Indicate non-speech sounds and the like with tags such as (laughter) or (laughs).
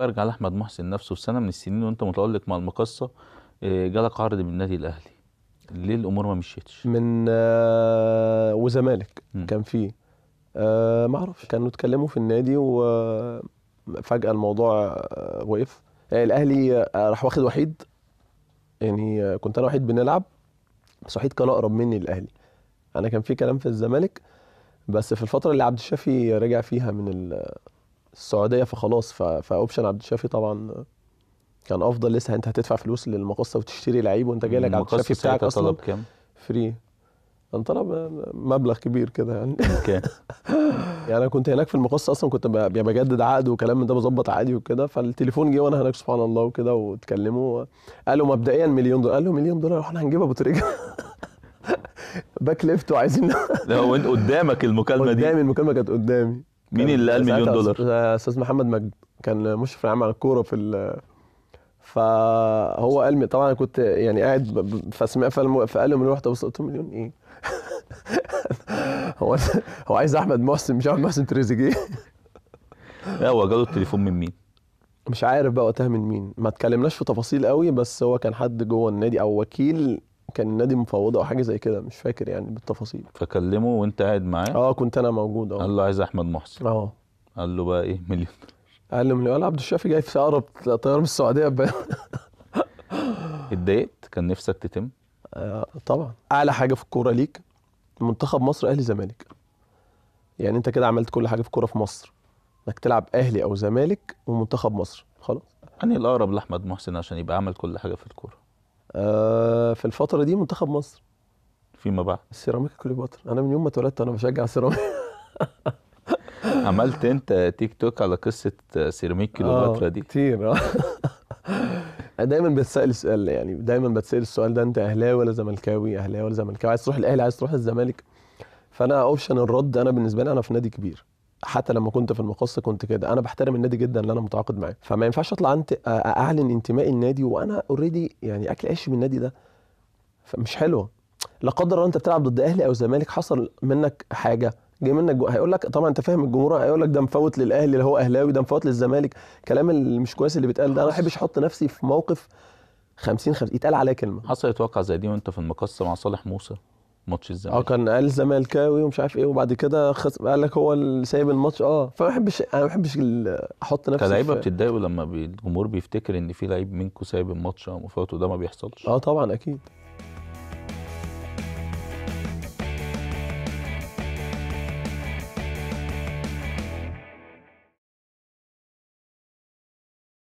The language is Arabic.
ارجع لاحمد محسن نفسه في سنه من السنين وانت متالق مع المقصه آه، جالك عرض من النادي الاهلي ليه الامور ما مشيتش من آه وزمالك م. كان فيه آه ما اعرفش كانوا اتكلموا في النادي وفجاه آه، الموضوع آه، وقف يعني الاهلي راح واخد وحيد يعني كنت انا وحيد بنلعب بس وحيد كان اقرب مني الاهلي انا كان في كلام في الزمالك بس في الفتره اللي عبد الشافي رجع فيها من السعوديه فخلاص فاوبشن عبد الشافي طبعا كان افضل لسه انت هتدفع فلوس للمقصه وتشتري لعيب وانت جاي لك عبد الشافي بتاعك اصلا طلب كام؟ فري كان طلب مبلغ كبير كده يعني اوكي (laughs) يعني انا كنت هناك في المقصه اصلا كنت يعني بجدد عقد وكلام من ده بظبط عادي وكده فالتليفون جه وانا هناك سبحان الله وكده واتكلموا قالوا مبدئيا مليون دولار قالوا مليون دولار احنا هنجيبها ابو تريكه (laughs) باك ليفت وعايزين لا هو قدامك المكالمه دي قدامي المكالمه كانت قدامي مين اللي قال مليون دولار؟ استاذ محمد مجد كان مشرف العام على الكوره في فهو قال طبعا كنت يعني قاعد فسمع فقال لهم رحت بص قلت له مليون ايه؟ (laughs) هو هو عايز احمد محسن مش احمد محسن تريزيجيه (laughs) لا هو جاله التليفون من مين؟ مش عارف بقى وقتها من مين ما اتكلمناش في تفاصيل قوي بس هو كان حد جوه النادي او وكيل كان النادي مفوضه او حاجه زي كده مش فاكر يعني بالتفاصيل فكلمه وانت قاعد معاه اه كنت انا موجود اه قال له عايز احمد محسن اه قال له بقى ايه مليون قال له مليون عبد الشافي جاي في اقرب طياره من السعوديه (laughs) اتضايقت كان نفسك تتم آه طبعا اعلى حاجه في الكوره ليك منتخب مصر اهلي زمالك يعني انت كده عملت كل حاجه في الكوره في مصر انك تلعب اهلي او زمالك ومنتخب مصر خلاص انهي الاقرب لاحمد محسن عشان يبقى عمل كل حاجه في الكوره آه في الفتره دي منتخب مصر فيما بعد السيراميكا كليوباترا انا من يوم ما اتولدت انا بشجع سيراميكا (laughs) عملت انت تيك توك على قصه سيراميك آه، كليوباترا دي كتير (laughs) دايما بتسال السؤال يعني دايما بتسال السؤال ده انت اهلاوي ولا زملكاوي اهلاوي ولا زملكاوي عايز تروح الاهلي عايز تروح الزمالك فانا اوبشن الرد انا بالنسبه لي انا في نادي كبير حتى لما كنت في المقص كنت كده انا بحترم النادي جدا اللي انا متعاقد معاه فما ينفعش اطلع انت اعلن انتمائي للنادي وانا اوريدي يعني اكل عيش من النادي ده فمش حلوه لا قدر الله انت بتلعب ضد اهلي او زمالك حصل منك حاجه جاي منك هيقول لك طبعا انت فاهم الجمهور هيقول لك ده مفوت للاهلي اللي هو اهلاوي ده مفوت للزمالك كلام اللي مش كويس اللي بيتقال ده انا ما بحبش احط نفسي في موقف 50 50 يتقال عليا كلمه حصلت واقعه زي دي وانت في المقصه مع صالح موسى ماتش الزمالك اه كان قال زمالكاوي ومش عارف ايه وبعد كده خس... قال لك هو اللي سايب الماتش اه فما بحبش انا ما بحبش احط نفسي كلاعيبه في... بتتضايقوا لما الجمهور بيفتكر ان في لعيب منكم سايب الماتش او مفوت وده ما بيحصلش اه طبعا اكيد